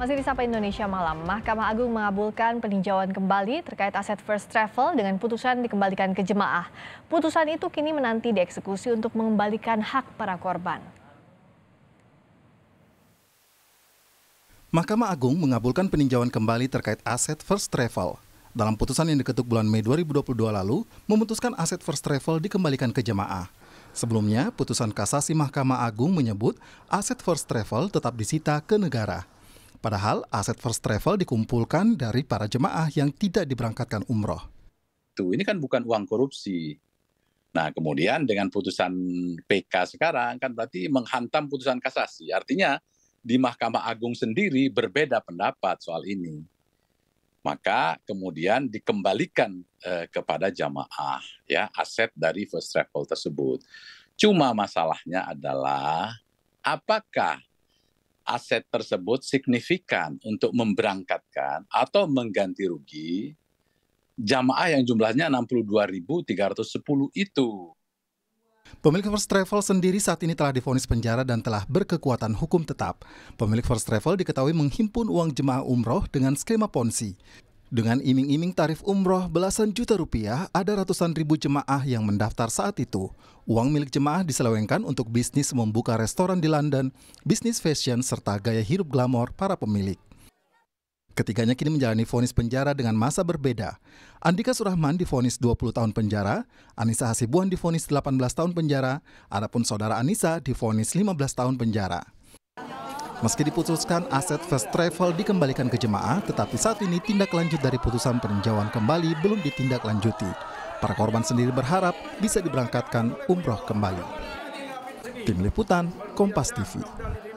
Masih di Sapa Indonesia Malam, Mahkamah Agung mengabulkan peninjauan kembali terkait aset First Travel dengan putusan dikembalikan ke jemaah. Putusan itu kini menanti dieksekusi untuk mengembalikan hak para korban. Mahkamah Agung mengabulkan peninjauan kembali terkait aset First Travel. Dalam putusan yang diketuk bulan Mei 2022 lalu, memutuskan aset First Travel dikembalikan ke jemaah. Sebelumnya, putusan kasasi Mahkamah Agung menyebut aset First Travel tetap disita ke negara. Padahal aset first travel dikumpulkan dari para jemaah yang tidak diberangkatkan umroh. Tuh, ini kan bukan uang korupsi. Nah, kemudian dengan putusan PK sekarang kan berarti menghantam putusan kasasi. Artinya di Mahkamah Agung sendiri berbeda pendapat soal ini. Maka kemudian dikembalikan eh, kepada jamaah ya aset dari first travel tersebut. Cuma masalahnya adalah apakah aset tersebut signifikan untuk memberangkatkan atau mengganti rugi jamaah yang jumlahnya 62.310 itu. Pemilik First Travel sendiri saat ini telah difonis penjara dan telah berkekuatan hukum tetap. Pemilik First Travel diketahui menghimpun uang jemaah umroh dengan skema ponzi. Dengan iming-iming tarif umroh belasan juta rupiah, ada ratusan ribu jemaah yang mendaftar saat itu. Uang milik jemaah diselewengkan untuk bisnis membuka restoran di London, bisnis fashion, serta gaya hidup glamor para pemilik. Ketiganya kini menjalani vonis penjara dengan masa berbeda. Andika Surahman difonis 20 tahun penjara, Anissa Hasibuan difonis 18 tahun penjara, adapun saudara Anissa difonis 15 tahun penjara. Meski diputuskan aset First travel dikembalikan ke jemaah, tetapi saat ini tindak lanjut dari putusan peninjauan kembali belum ditindaklanjuti. Para korban sendiri berharap bisa diberangkatkan umroh kembali. Tim Liputan, Kompas TV.